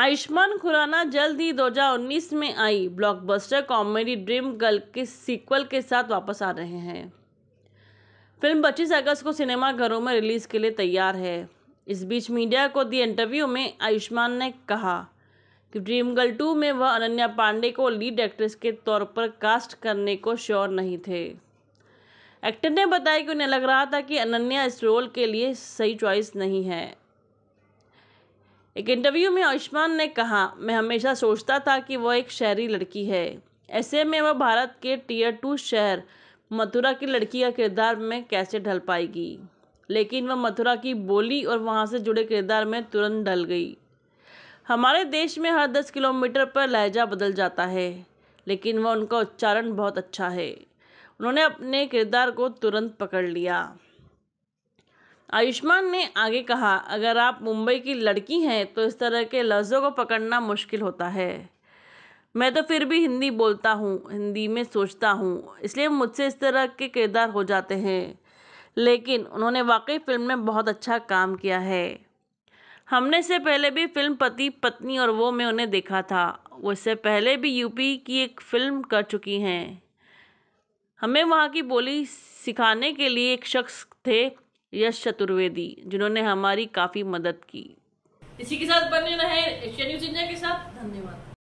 आयुष्मान खुराना जल्द ही 2019 में आई ब्लॉकबस्टर कॉमेडी ड्रीम गर्ल के सीक्वल के साथ वापस आ रहे हैं फिल्म 25 अगस्त को सिनेमा घरों में रिलीज के लिए तैयार है इस बीच मीडिया को दिए इंटरव्यू में आयुष्मान ने कहा कि ड्रीम गर्ल टू में वह अनन्या पांडे को लीड एक्ट्रेस के तौर पर कास्ट करने को श्योर नहीं थे एक्टर ने बताया कि उन्हें लग रहा था कि अनन्या इस रोल के लिए सही चॉइस नहीं है एक इंटरव्यू में आयुष्मान ने कहा मैं हमेशा सोचता था कि वह एक शहरी लड़की है ऐसे में वह भारत के टीयर टू शहर मथुरा की लड़की का किरदार में कैसे ढल पाएगी लेकिन वह मथुरा की बोली और वहाँ से जुड़े किरदार में तुरंत ढल गई हमारे देश में हर दस किलोमीटर पर लहजा बदल जाता है लेकिन वह उनका उच्चारण बहुत अच्छा है उन्होंने अपने किरदार को तुरंत पकड़ लिया आयुष्मान ने आगे कहा अगर आप मुंबई की लड़की हैं तो इस तरह के लफ्ज़ों को पकड़ना मुश्किल होता है मैं तो फिर भी हिंदी बोलता हूँ हिंदी में सोचता हूँ इसलिए मुझसे इस तरह के किरदार हो जाते हैं लेकिन उन्होंने वाकई फ़िल्म में बहुत अच्छा काम किया है हमने से पहले भी फिल्म पति पत्नी और वो में उन्हें देखा था वो इससे पहले भी यूपी की एक फ़िल्म कर चुकी हैं हमें वहाँ की बोली सिखाने के लिए एक शख्स थे यश चतुर्वेदी जिन्होंने हमारी काफ़ी मदद की इसी के साथ बने रहे एशिया न्यूज इंडिया के साथ धन्यवाद